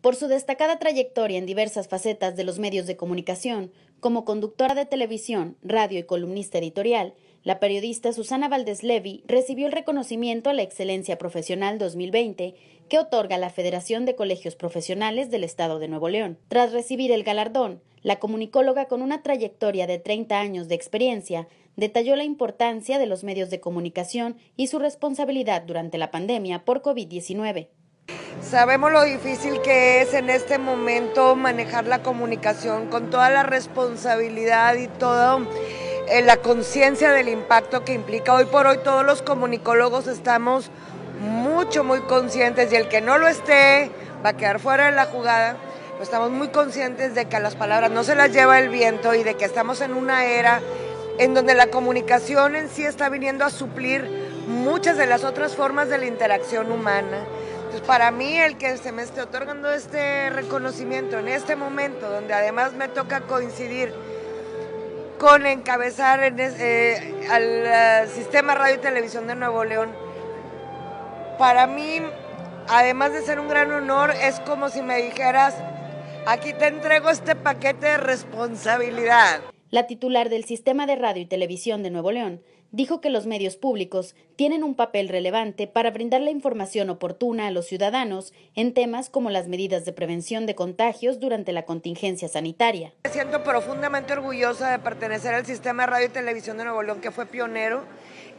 Por su destacada trayectoria en diversas facetas de los medios de comunicación, como conductora de televisión, radio y columnista editorial, la periodista Susana Valdés Levy recibió el reconocimiento a la Excelencia Profesional 2020 que otorga la Federación de Colegios Profesionales del Estado de Nuevo León. Tras recibir el galardón, la comunicóloga con una trayectoria de 30 años de experiencia detalló la importancia de los medios de comunicación y su responsabilidad durante la pandemia por COVID-19. Sabemos lo difícil que es en este momento manejar la comunicación con toda la responsabilidad y toda eh, la conciencia del impacto que implica. Hoy por hoy todos los comunicólogos estamos mucho, muy conscientes y el que no lo esté va a quedar fuera de la jugada. estamos muy conscientes de que a las palabras no se las lleva el viento y de que estamos en una era en donde la comunicación en sí está viniendo a suplir muchas de las otras formas de la interacción humana pues, para mí el que se me esté otorgando este reconocimiento en este momento, donde además me toca coincidir con encabezar eh, al sistema radio y televisión de Nuevo León, para mí, además de ser un gran honor, es como si me dijeras, aquí te entrego este paquete de responsabilidad. La titular del sistema de radio y televisión de Nuevo León dijo que los medios públicos tienen un papel relevante para brindar la información oportuna a los ciudadanos en temas como las medidas de prevención de contagios durante la contingencia sanitaria siento profundamente orgullosa de pertenecer al sistema de radio y televisión de Nuevo León, que fue pionero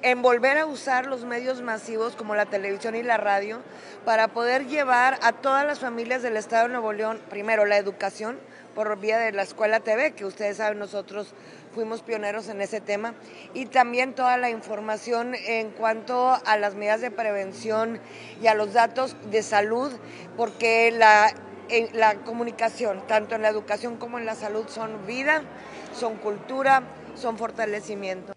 en volver a usar los medios masivos como la televisión y la radio para poder llevar a todas las familias del Estado de Nuevo León, primero la educación por vía de la Escuela TV, que ustedes saben nosotros fuimos pioneros en ese tema, y también toda la información en cuanto a las medidas de prevención y a los datos de salud, porque la la comunicación, tanto en la educación como en la salud, son vida, son cultura, son fortalecimiento.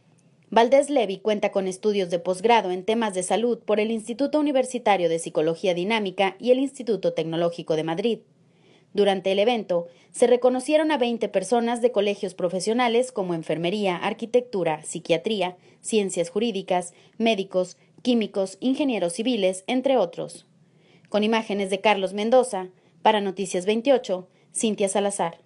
Valdés Levy cuenta con estudios de posgrado en temas de salud por el Instituto Universitario de Psicología Dinámica y el Instituto Tecnológico de Madrid. Durante el evento, se reconocieron a 20 personas de colegios profesionales como enfermería, arquitectura, psiquiatría, ciencias jurídicas, médicos, químicos, ingenieros civiles, entre otros. Con imágenes de Carlos Mendoza, para Noticias 28, Cintia Salazar.